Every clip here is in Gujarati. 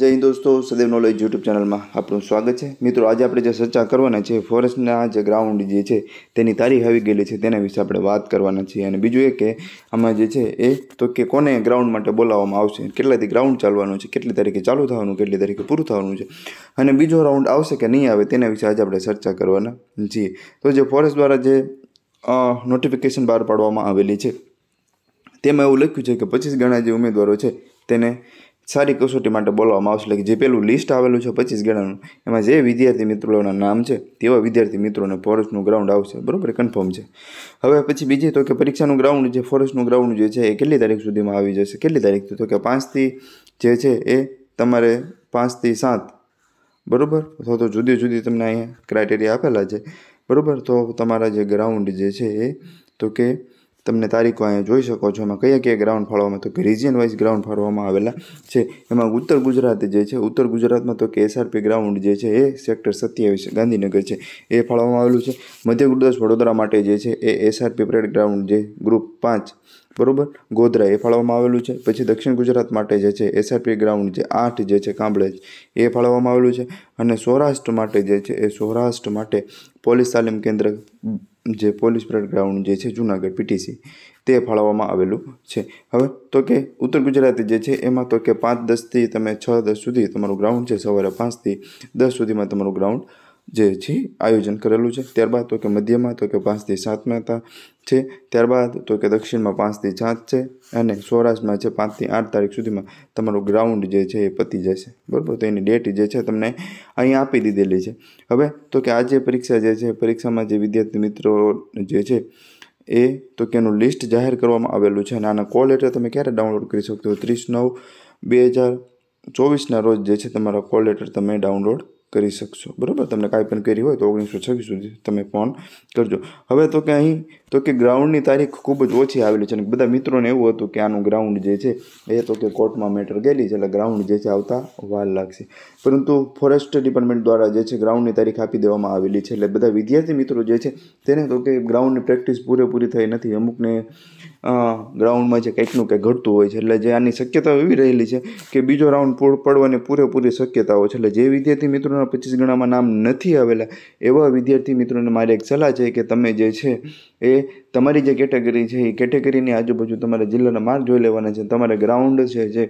જય હિન્દ દોસ્તો સદૈવ નોલેજ યુટ્યુબ ચેનલમાં આપણું સ્વાગત છે મિત્રો આજે આપણે જે ચર્ચા કરવાના છે ફોરેસ્ટના જે ગ્રાઉન્ડ જે છે તેની તારીખ આવી ગયેલી છે તેના વિશે આપણે વાત કરવાના છીએ અને બીજું એ કે આમાં જે છે એ તો કે કોને ગ્રાઉન્ડ માટે બોલાવવામાં આવશે કેટલાથી ગ્રાઉન્ડ ચાલવાનું છે કેટલી તારીખે ચાલુ થવાનું કેટલી તારીખે પૂરું થવાનું છે અને બીજો રાઉન્ડ આવશે કે નહીં આવે તેના વિશે આજે આપણે ચર્ચા કરવાના છીએ તો જે ફોરેસ્ટ દ્વારા જે નોટિફિકેશન બહાર પાડવામાં આવેલી છે તેમાં એવું લખ્યું છે કે પચીસ ગણા જે ઉમેદવારો છે તેને સારી કસોટી માટે બોલાવવામાં આવશે એટલે કે જે પેલું લિસ્ટ આવેલું છે પચીસ ગણાનું એમાં જે વિદ્યાર્થી મિત્રોના નામ છે તેવા વિદ્યાર્થી મિત્રોને ફોરેસ્ટનું ગ્રાઉન્ડ આવશે બરાબર કન્ફર્મ છે હવે પછી બીજી તો કે પરીક્ષાનું ગ્રાઉન્ડ જે ફોરેસ્ટનું ગ્રાઉન્ડ જે છે એ કેટલી તારીખ સુધીમાં આવી જશે કેટલી તારીખ તો કે પાંચથી જે છે એ તમારે પાંચથી સાત બરાબર અથવા તો જુદી જુદી તમને અહીંયા ક્રાઇટેરિયા આપેલા છે બરાબર તો તમારા જે ગ્રાઉન્ડ જે છે એ તો કે તમને તારીખો અહીંયા જોઈ શકો છો એમાં કયા કયા ગ્રાઉન્ડ ફાળવવામાં તો કે રિજિયન વાઇઝ ગ્રાઉન્ડ ફાળવવામાં આવેલા છે એમાં ઉત્તર ગુજરાત જે છે ઉત્તર ગુજરાતમાં તો કે એસઆરપી ગ્રાઉન્ડ જે છે એ સેક્ટર સત્યાવીસ ગાંધીનગર છે એ ફાળવવામાં આવેલું છે મધ્ય પ્રદેશ વડોદરા માટે જે છે એ એસઆરપી પરેડ ગ્રાઉન્ડ જે ગ્રુપ પાંચ બરોબર ગોધરા એ ફાળવવામાં આવેલું છે પછી દક્ષિણ ગુજરાત માટે જે છે એસઆરપી ગ્રાઉન્ડ જે આઠ જે છે કાંબળેજ એ ફાળવવામાં આવેલું છે અને સૌરાષ્ટ્ર માટે જે છે એ સૌરાષ્ટ્ર માટે પોલીસ તાલીમ કેન્દ્ર જે પોલીસ પરેડ ગ્રાઉન્ડ જે છે જુનાગઢ પીટીસી તે ફાળવવામાં આવેલું છે હવે તો કે ઉત્તર ગુજરાતી જે છે એમાં તો કે પાંચ દસથી તમે છ દસ સુધી તમારું ગ્રાઉન્ડ છે સવારે પાંચથી દસ સુધીમાં તમારું ગ્રાઉન્ડ જે છે આયોજન કરેલું છે ત્યારબાદ તો કે મધ્યમાં તો કે પાંચથી સાતમાં છે ત્યારબાદ તો કે દક્ષિણમાં પાંચથી સાત છે અને સૌરાષ્ટ્રમાં છે પાંચથી આઠ તારીખ સુધીમાં તમારું ગ્રાઉન્ડ જે છે એ પતી જશે બરાબર તો એની ડેટ જે છે તમને અહીં આપી દીધેલી છે હવે તો કે આજે પરીક્ષા જે છે પરીક્ષામાં જે વિદ્યાર્થી મિત્રો જે છે એ તો કે એનું લિસ્ટ જાહેર કરવામાં આવેલું છે અને આના કોલ લેટર તમે ક્યારે ડાઉનલોડ કરી શકશો ત્રીસ નવ બે હજાર ચોવીસના રોજ જે છે તમારા કોલ લેટર તમે ડાઉનલોડ કરી શકશો બરાબર તમને કાંઈ પણ કરી હોય તો ઓગણીસો છવ્વીસ સુધી તમે ફોન કરજો હવે તો કે અહીં તો કે ગ્રાઉન્ડની તારીખ ખૂબ જ ઓછી આવેલી છે અને બધા મિત્રોને એવું હતું કે આનું ગ્રાઉન્ડ જે છે એ તો કે કોર્ટમાં મેટર ગયેલી છે એટલે ગ્રાઉન્ડ જે છે આવતા વાર લાગશે પરંતુ ફોરેસ્ટ ડિપાર્ટમેન્ટ દ્વારા જે છે ગ્રાઉન્ડની તારીખ આપી દેવામાં આવેલી છે એટલે બધા વિદ્યાર્થી મિત્રો જે છે તેને તો કે ગ્રાઉન્ડની પ્રેક્ટિસ પૂરેપૂરી થઈ નથી અમુકને ગ્રાઉન્ડમાં જે કંઈકનું કંઈક ઘટતું હોય છે એટલે જે આની શક્યતાઓ એવી રહેલી છે કે બીજો રાઉન્ડ પૂર પડવાની પૂરેપૂરી શક્યતાઓ છે એટલે જે વિદ્યાર્થી મિત્રોના પચીસ ગણામાં નામ નથી આવેલા એવા વિદ્યાર્થી મિત્રોને મારી એક સલાહ છે કે તમે જે છે એ તમારી જે કેટેગરી છે એ કેટેગરીની આજુબાજુ તમારા જિલ્લાના માર્ક જોઈ લેવાના છે તમારે ગ્રાઉન્ડ છે જે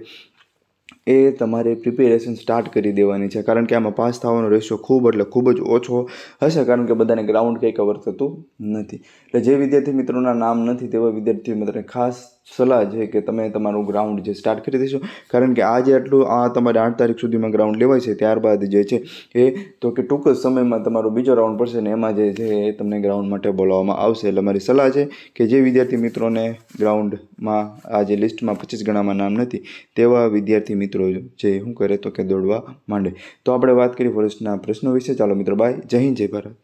એ તમારે પ્રિપેરેશન સ્ટાર્ટ કરી દેવાની છે કારણ કે આમાં પાસ થવાનો રેશિયો ખૂબ એટલે ખૂબ જ ઓછો હશે કારણ કે બધાને ગ્રાઉન્ડ કંઈ કવર થતું નથી એટલે જે વિદ્યાર્થી મિત્રોના નામ નથી તેવા વિદ્યાર્થીઓ મિત્રને ખાસ સલાહ છે કે તમે તમારું ગ્રાઉન્ડ જે સ્ટાર્ટ કરી દેશો કારણ કે આ જે આટલું આ તમારે આઠ તારીખ સુધીમાં ગ્રાઉન્ડ લેવાય છે ત્યારબાદ જે છે એ તો કે ટૂંક જ સમયમાં તમારો બીજો રાઉન્ડ પડશે ને એમાં જે છે એ તમને ગ્રાઉન્ડ માટે બોલાવવામાં આવશે એટલે મારી સલાહ છે કે જે વિદ્યાર્થી મિત્રોને ગ્રાઉન્ડમાં આ જે લિસ્ટમાં પચીસ ગણામાં નામ નથી તેવા વિદ્યાર્થી મિત્રો મિત્રો જે શું કરે તો કે દોડવા માંડે તો આપણે વાત કરી વર્ષના પ્રશ્નો વિશે ચાલો મિત્રો બાય જય હિન્દ જય ભારત